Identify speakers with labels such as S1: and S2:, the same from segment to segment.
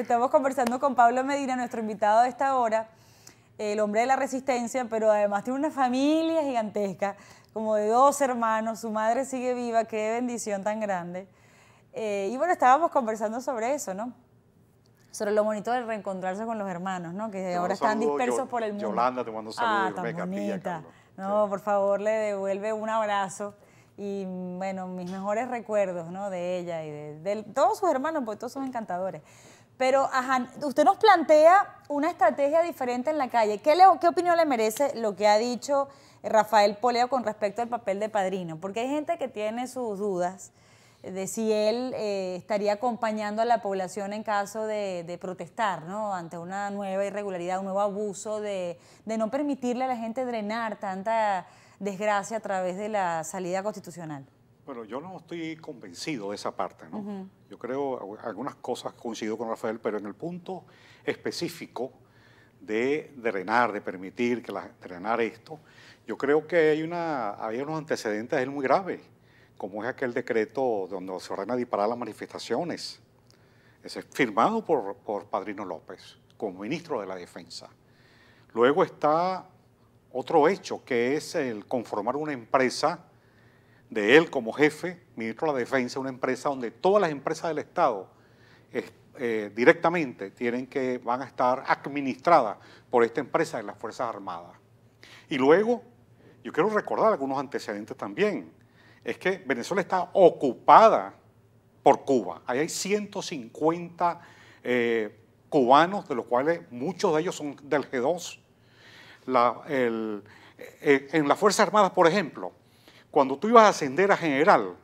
S1: estamos conversando con Pablo Medina, nuestro invitado de esta hora, el hombre de la resistencia, pero además tiene una familia gigantesca, como de dos hermanos, su madre sigue viva, qué bendición tan grande. Eh, y bueno, estábamos conversando sobre eso, ¿no? Sobre lo bonito de reencontrarse con los hermanos, ¿no? Que ahora están dispersos por el mundo. Yolanda, te mando ah, saludos. Ah, tan bonita. No, por favor, le devuelve un abrazo y bueno, mis mejores recuerdos ¿no? de ella y de, de, todos sus hermanos, porque todos son encantadores. Pero, usted nos plantea una estrategia diferente en la calle. ¿Qué, opinión le merece lo que ha dicho Rafael Poleo con respecto al papel de padrino? Porque hay gente que tiene sus dudas de si él eh, estaría acompañando a la población en caso de, protestar, ¿no? Ante una nueva irregularidad, un nuevo abuso de no permitirle a la gente drenar tanta desgracia a través de la salida constitucional.
S2: Bueno, yo no estoy convencido de esa parte, ¿no? Yo creo, algunas cosas coincido con Rafael, pero en el punto específico de drenar, de permitir que la, drenar esto, yo creo que hay una, hay unos antecedentes muy graves, como es aquel decreto donde se ordena disparar las manifestaciones, es firmado por, por Padrino López como ministro de la Defensa. Luego está otro hecho, que es el conformar una empresa de él como jefe, ministro de la Defensa, una empresa donde todas las empresas del Estado eh, directamente tienen que, van a estar administradas por esta empresa de las Fuerzas Armadas. Y luego, yo quiero recordar algunos antecedentes también. Es que Venezuela está ocupada por Cuba. Ahí hay 150 eh, cubanos, de los cuales muchos de ellos son del G2. Eh, en las Fuerzas Armadas, por ejemplo, cuando tú ibas a ascender a general,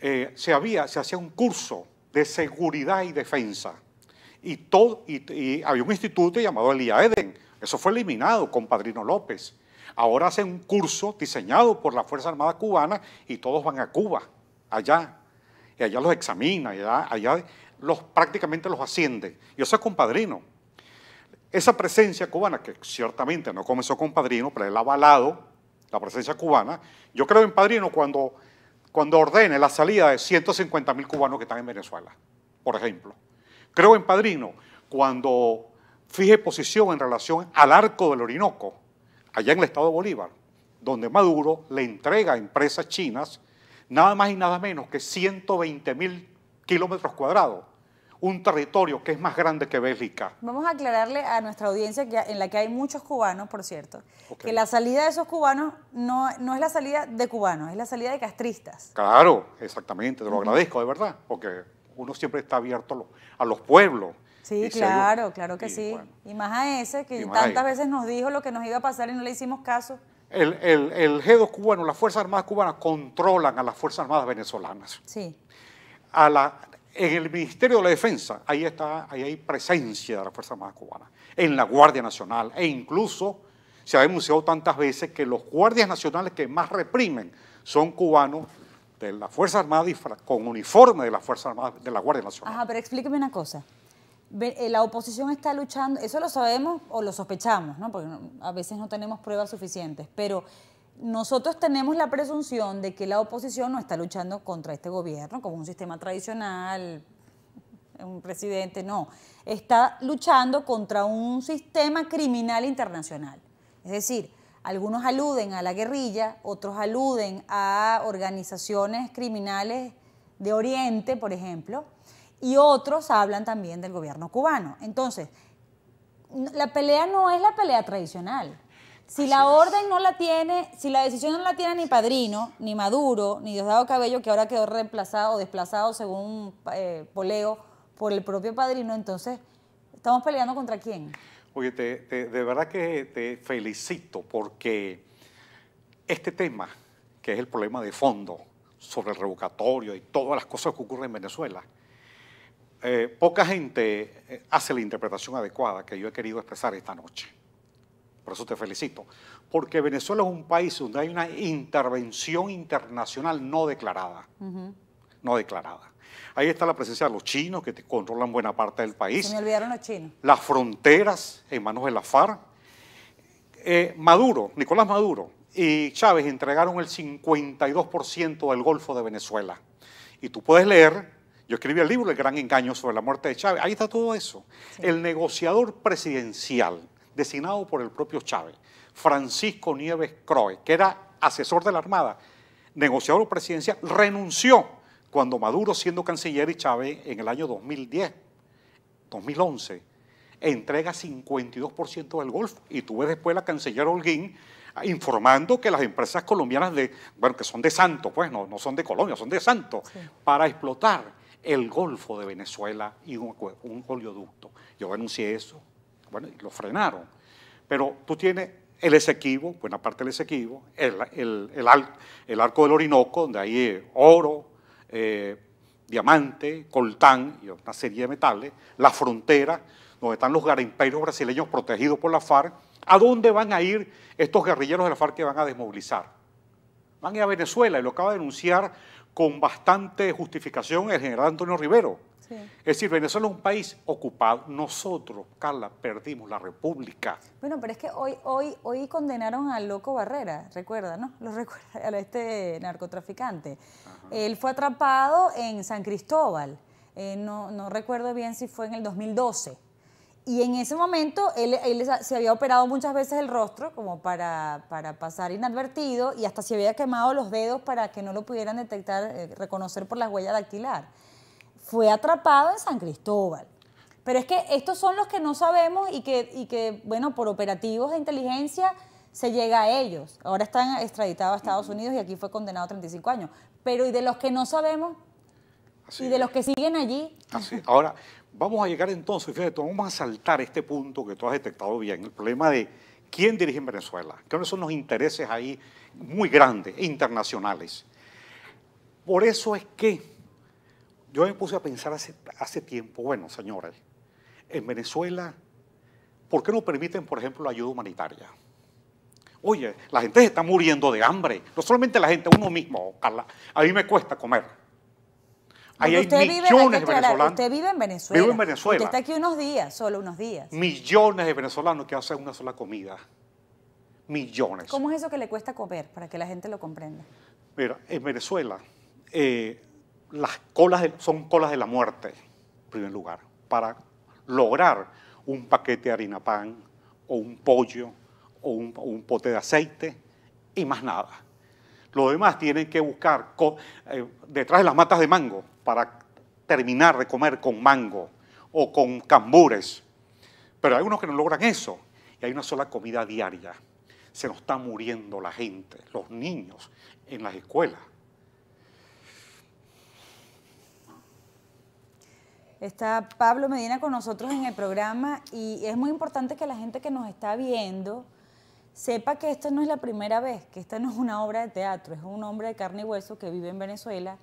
S2: eh, se, había, hacía un curso de seguridad y defensa. Y, había un instituto llamado el IAEDEN. Eso fue eliminado con Padrino López. Ahora hacen un curso diseñado por la Fuerza Armada Cubana y todos van a Cuba, allá. Y allá los examina, allá, los, prácticamente los asciende. Y eso es compadrino. Esa presencia cubana, que ciertamente no comenzó con Padrino, pero él ha avalado la presencia cubana. Yo creo en Padrino cuando, cuando ordene la salida de 150.000 cubanos que están en Venezuela, por ejemplo. Creo en Padrino cuando fije posición en relación al arco del Orinoco, allá en el estado de Bolívar, donde Maduro le entrega a empresas chinas nada más y nada menos que 120.000 mil kilómetros cuadrados un territorio que es más grande que Bélgica.
S1: Vamos a aclararle a nuestra audiencia, que, en la que hay muchos cubanos, por cierto, que la salida de esos cubanos no, no es la salida de cubanos, es la salida de castristas.
S2: Claro, exactamente, te lo agradezco de verdad, porque uno siempre está abierto a los pueblos. Sí, claro,
S1: claro que sí. y más a ese que tantas veces nos dijo lo que nos iba a pasar y no le hicimos caso.
S2: El, el, el g cubano, las Fuerzas Armadas cubanas controlan a las Fuerzas Armadas venezolanas. Sí. A la, en el Ministerio de la Defensa, ahí, está, ahí hay presencia de la Fuerza Armadas Cubana, en la Guardia Nacional e incluso se ha denunciado tantas veces que los guardias nacionales que más reprimen son cubanos de la Fuerza Armada con uniforme de la Fuerza Armada de la Guardia Nacional.
S1: Ajá, pero explíqueme una cosa. Eh, la oposición está luchando, eso lo sabemos o lo sospechamos, ¿no? porque a veces no tenemos pruebas suficientes, pero nosotros tenemos la presunción de que la oposición no está luchando contra este gobierno como un sistema tradicional, un presidente, no. Está luchando contra un sistema criminal internacional. Es decir, algunos aluden a la guerrilla, otros aluden a organizaciones criminales de Oriente, por ejemplo, y otros hablan también del gobierno cubano. Entonces, la pelea no es la pelea tradicional. Si la orden no la tiene, si la decisión no la tiene ni Padrino, ni Maduro, ni Diosdado Cabello, que ahora quedó reemplazado o desplazado según eh, Poleo por el propio Padrino, entonces, ¿estamos peleando contra quién?
S2: Oye, de verdad que te felicito porque este tema, que es el problema de fondo sobre el revocatorio y todas las cosas que ocurren en Venezuela, eh, poca gente eh, hace la interpretación adecuada que yo he querido expresar esta noche. Por eso te felicito. Porque Venezuela es un país donde hay una intervención internacional no declarada. No declarada. Ahí está la presencia de los chinos que te controlan buena parte del país. Se me
S1: olvidaron los chinos.
S2: Las fronteras en manos de la FARC. Eh, Maduro, Nicolás Maduro y Chávez entregaron el 52% del Golfo de Venezuela. Y tú puedes leer, yo escribí el libro El Gran Engaño sobre la muerte de Chávez, ahí está todo eso. El negociador presidencial designado por el propio Chávez, Francisco Nieves Croe, que era asesor de la Armada, negociador presidencia, renunció cuando Maduro, siendo canciller y Chávez en el año 2010, 2011, entrega 52% del Golfo. Y tuve después la canciller Holguín ah, informando que las empresas colombianas, de, bueno, que son de Santos, pues no, no son de Colombia, son de Santos, para explotar el Golfo de Venezuela y un, un oleoducto. Yo denuncié eso. Bueno, y lo frenaron. Pero tú tienes el Esequibo, buena parte del Esequibo, el, arco del Orinoco, donde hay oro, eh, diamante, coltán y una serie de metales, la frontera, donde están los garimpeiros brasileños protegidos por la FARC. ¿A dónde van a ir estos guerrilleros de la FARC que van a desmovilizar? Van a ir a Venezuela, y lo acaba de denunciar con bastante justificación el general Antonio Rivero. Es decir, Venezuela es un país ocupado. Nosotros, Carla, perdimos la república.
S1: Bueno, pero es que hoy, hoy, hoy condenaron al loco Barrera, recuerda, ¿no? Lo recuerda, a este narcotraficante. Él fue atrapado en San Cristóbal. Eh, no, no recuerdo bien si fue en el 2012. Y en ese momento él, él, se había operado muchas veces el rostro como para, para, pasar inadvertido y hasta se había quemado los dedos para que no lo pudieran detectar, eh, reconocer por las huellas dactilar fue atrapado en San Cristóbal. Pero es que estos son los que no sabemos y que, y que bueno, por operativos de inteligencia se llega a ellos. Ahora están extraditados a Estados Unidos y aquí fue condenado a 35 años. Pero ¿y de los que no sabemos? y de los que siguen allí.
S2: Así. Ahora, vamos a llegar entonces, fíjate, vamos a saltar este punto que tú has detectado bien, el problema de quién dirige en Venezuela, que son los intereses ahí muy grandes, internacionales. Por eso es que yo me puse a pensar hace, tiempo, bueno, señores, en Venezuela, ¿por qué no permiten, por ejemplo, la ayuda humanitaria? Oye, la gente se está muriendo de hambre. No solamente la gente, uno mismo, Carla. A mí me cuesta comer. Ahí hay millones de venezolanos. Usted vive
S1: en Venezuela. Vivo en Venezuela. Usted está aquí unos días, solo unos días.
S2: Millones de venezolanos que hacen una sola comida. Millones. ¿Cómo es
S1: eso que le cuesta comer para que la gente lo comprenda?
S2: Mira, en Venezuela, eh, las colas son colas de la muerte, en primer lugar, para lograr un paquete de harina pan o un pollo o un, pote de aceite y más nada. Los demás tienen que buscar eh, detrás de las matas de mango para terminar de comer con mango o con cambures. Pero hay unos que no logran eso y hay una sola comida diaria. Se nos está muriendo la gente, los niños en las escuelas.
S1: Está Pablo Medina con nosotros en el programa y es muy importante que la gente que nos está viendo sepa que esta no es la primera vez, que esta no es una obra de teatro, es un hombre de carne y hueso que vive en Venezuela,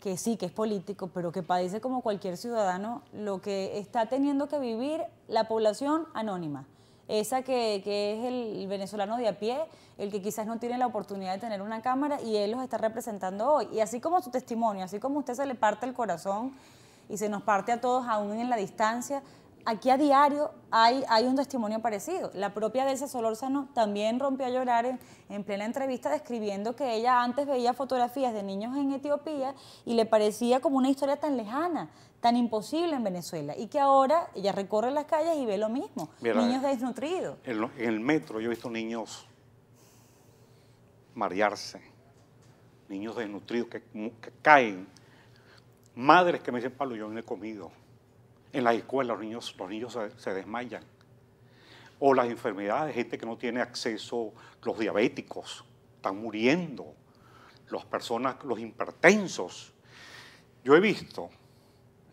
S1: que sí, que es político, pero que padece como cualquier ciudadano lo que está teniendo que vivir la población anónima, esa que, es el venezolano de a pie, el que quizás no tiene la oportunidad de tener una cámara y él los está representando hoy. Y así como su testimonio, así como usted se le parte el corazón y se nos parte a todos aún en la distancia. Aquí a diario hay, hay un testimonio parecido. La propia Delsa Solórzano también rompió a llorar en, plena entrevista describiendo que ella antes veía fotografías de niños en Etiopía y le parecía como una historia tan lejana, tan imposible en Venezuela y que ahora ella recorre las calles y ve lo mismo, niños eh, desnutridos.
S2: En, el metro yo he visto niños marearse, niños desnutridos que, que caen Madres que me dicen, Pablo, yo no he comido. En la escuela los niños, los niños se, desmayan. O las enfermedades, gente que no tiene acceso, los diabéticos están muriendo, las personas, los hipertensos. Yo he visto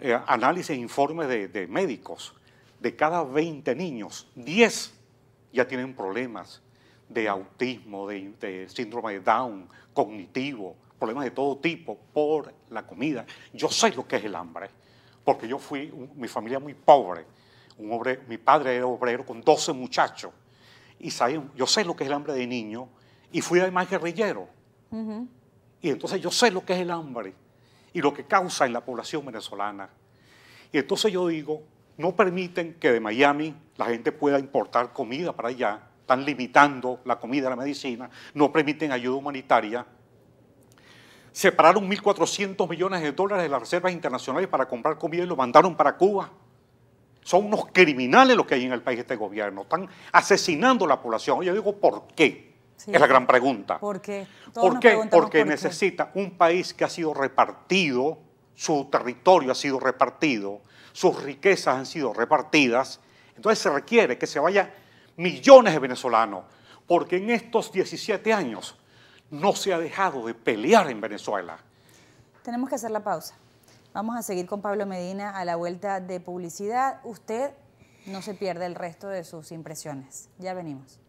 S2: eh, análisis e informes de, médicos. De cada 20 niños, 10 ya tienen problemas de autismo, de síndrome de Down, cognitivo, problemas de todo tipo por la comida. Yo sé lo que es el hambre, porque yo fui, mi familia muy pobre, un mi padre era obrero con 12 muchachos, y sabe, yo sé lo que es el hambre de niño, y fui además guerrillero. Y entonces yo sé lo que es el hambre y lo que causa en la población venezolana. Y entonces yo digo, no permiten que de Miami la gente pueda importar comida para allá, están limitando la comida, la medicina, no permiten ayuda humanitaria separaron 1.400 millones de dólares de las reservas internacionales para comprar comida y lo mandaron para Cuba. Son unos criminales los que hay en el país este gobierno. Están asesinando a la población. Yo digo, ¿por qué? Es la gran pregunta.
S1: ¿Por qué? ¿Por qué? Porque
S2: necesita un país que ha sido repartido, su territorio ha sido repartido, sus riquezas han sido repartidas. Entonces se requiere que se vayan millones de venezolanos, porque en estos 17 años no se ha dejado de pelear en Venezuela.
S1: Tenemos que hacer la pausa. Vamos a seguir con Pablo Medina a la vuelta de publicidad. Usted no se pierde el resto de sus impresiones. Ya venimos.